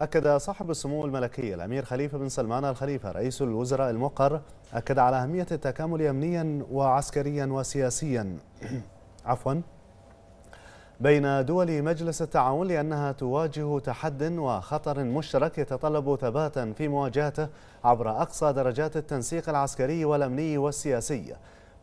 أكد صاحب السمو الملكي الأمير خليفة بن سلمان الخليفة رئيس الوزراء المقر أكد على أهمية التكامل أمنيا وعسكريا وسياسيا عفوا بين دول مجلس التعاون لأنها تواجه تحد وخطر مشترك يتطلب ثباتا في مواجهته عبر أقصى درجات التنسيق العسكري والأمني والسياسي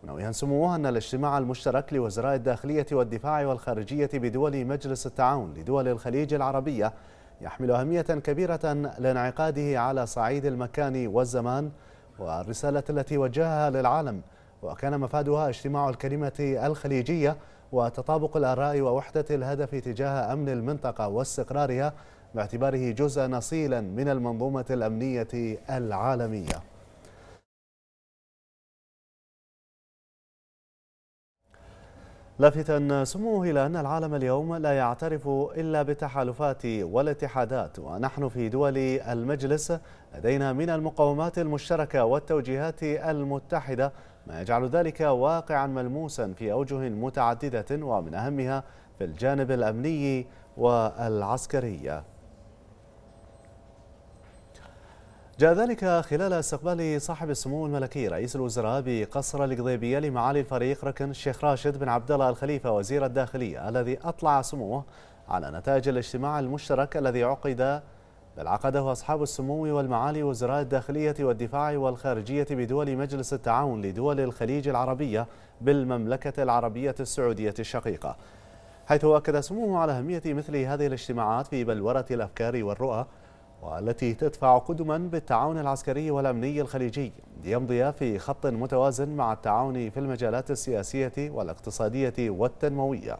منويا سموه أن الاجتماع المشترك لوزراء الداخلية والدفاع والخارجية بدول مجلس التعاون لدول الخليج العربية يحمل أهمية كبيرة لانعقاده على صعيد المكان والزمان والرسالة التي وجهها للعالم وكان مفادها اجتماع الكلمة الخليجية وتطابق الآراء ووحدة الهدف تجاه أمن المنطقة واستقرارها باعتباره جزءا أصيلا من المنظومة الأمنية العالمية لافتا سموه إلى أن العالم اليوم لا يعترف إلا بالتحالفات والاتحادات ونحن في دول المجلس لدينا من المقومات المشتركة والتوجيهات المتحدة ما يجعل ذلك واقعا ملموسا في أوجه متعددة ومن أهمها في الجانب الأمني والعسكري جاء ذلك خلال استقبال صاحب السمو الملكي رئيس الوزراء بقصر القضيبيه لمعالي الفريق ركن الشيخ راشد بن عبد الله الخليفه وزير الداخليه الذي اطلع سموه على نتائج الاجتماع المشترك الذي عقد بل عقده أصحاب السمو والمعالي وزراء الداخلية والدفاع والخارجية بدول مجلس التعاون لدول الخليج العربية بالمملكة العربية السعودية الشقيقة حيث أكد سموه على أهمية مثل هذه الاجتماعات في بلورة الأفكار والرؤى والتي تدفع قدما بالتعاون العسكري والأمني الخليجي ليمضي في خط متوازن مع التعاون في المجالات السياسية والاقتصادية والتنموية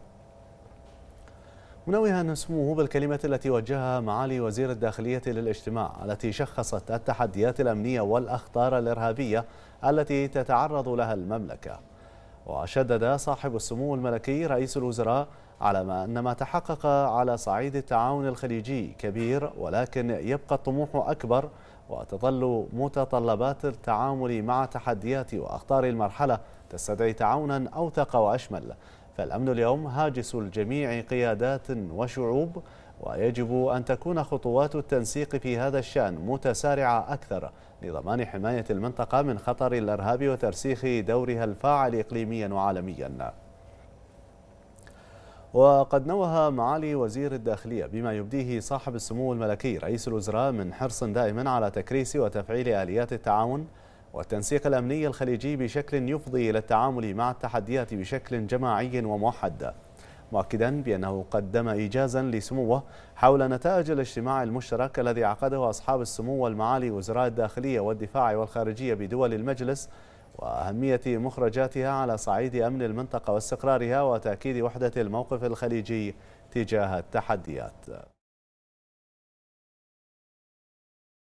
منوها سموه بالكلمة التي وجهها معالي وزير الداخلية للاجتماع التي شخصت التحديات الأمنية والأخطار الإرهابية التي تتعرض لها المملكة وشدد صاحب السمو الملكي رئيس الوزراء على ما أن ما تحقق على صعيد التعاون الخليجي كبير ولكن يبقى الطموح أكبر وتظل متطلبات التعامل مع تحديات وأخطار المرحلة تستدعي تعاونا أوثق وأشمل فالأمن اليوم هاجس الجميع قيادات وشعوب ويجب أن تكون خطوات التنسيق في هذا الشأن متسارعة أكثر لضمان حماية المنطقة من خطر الإرهاب وترسيخ دورها الفاعل إقليميا وعالميا وقد نوه معالي وزير الداخلية بما يبديه صاحب السمو الملكي رئيس الوزراء من حرص دائما على تكريس وتفعيل آليات التعاون والتنسيق الأمني الخليجي بشكل يفضي إلى التعامل مع التحديات بشكل جماعي وموحد مؤكدا بأنه قدم إيجازا لسموه حول نتائج الاجتماع المشترك الذي عقده أصحاب السمو والمعالي وزراء الداخلية والدفاع والخارجية بدول المجلس وأهمية مخرجاتها على صعيد أمن المنطقة واستقرارها وتأكيد وحدة الموقف الخليجي تجاه التحديات